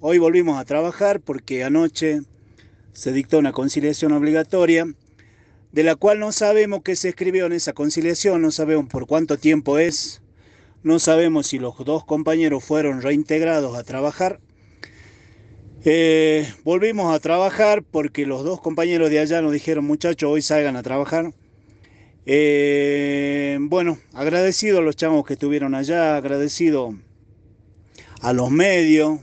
Hoy volvimos a trabajar porque anoche se dictó una conciliación obligatoria, de la cual no sabemos qué se escribió en esa conciliación, no sabemos por cuánto tiempo es, no sabemos si los dos compañeros fueron reintegrados a trabajar. Eh, volvimos a trabajar porque los dos compañeros de allá nos dijeron, muchachos, hoy salgan a trabajar. Eh, bueno, agradecido a los chamos que estuvieron allá, agradecido a los medios,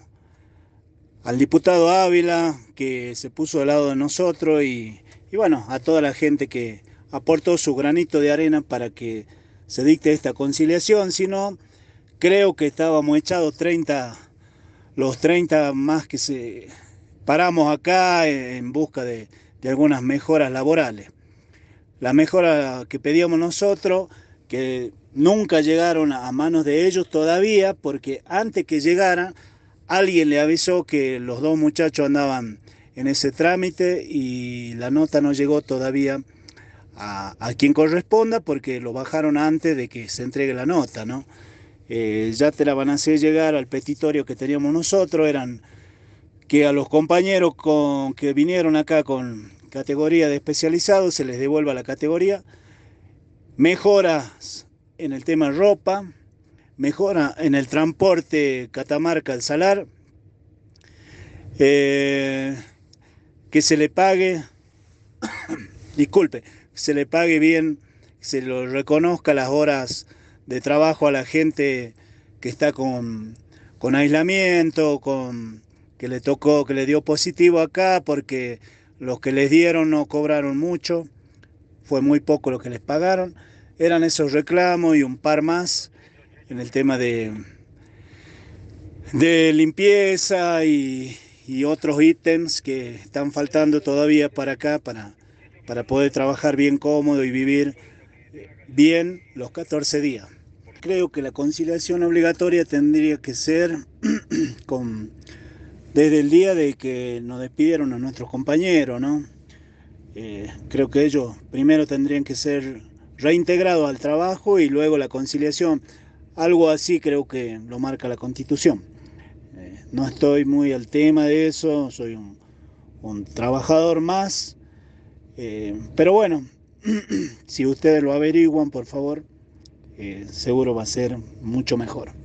al diputado Ávila, que se puso al lado de nosotros y, bueno, a toda la gente que aportó su granito de arena para que se dicte esta conciliación, sino creo que estábamos echados 30, los 30 más que se paramos acá en busca de, algunas mejoras laborales. La mejora que pedíamos nosotros, que nunca llegaron a manos de ellos todavía, porque antes que llegaran, alguien le avisó que los dos muchachos andaban en ese trámite y la nota no llegó todavía a, quien corresponda porque lo bajaron antes de que se entregue la nota, ¿no? Eh, ya te la van a hacer llegar al petitorio que teníamos nosotros, eran que a los compañeros con, que vinieron acá con categoría de especializado se les devuelva la categoría, mejoras en el tema ropa, mejora en el transporte catamarca al Salar, eh, que se le pague, disculpe, se le pague bien, se lo reconozca las horas de trabajo a la gente que está con, con aislamiento, con, que le tocó, que le dio positivo acá, porque los que les dieron no cobraron mucho, fue muy poco lo que les pagaron. Eran esos reclamos y un par más en el tema de, de limpieza y, otros ítems que están faltando todavía para acá, para, para poder trabajar bien cómodo y vivir bien los 14 días. Creo que la conciliación obligatoria tendría que ser con, desde el día de que nos despidieron a nuestros compañeros, ¿no? Eh, creo que ellos primero tendrían que ser reintegrados al trabajo y luego la conciliación. Algo así creo que lo marca la constitución. Eh, no estoy muy al tema de eso, soy un, trabajador más, eh, pero bueno, si ustedes lo averiguan, por favor, eh, seguro va a ser mucho mejor.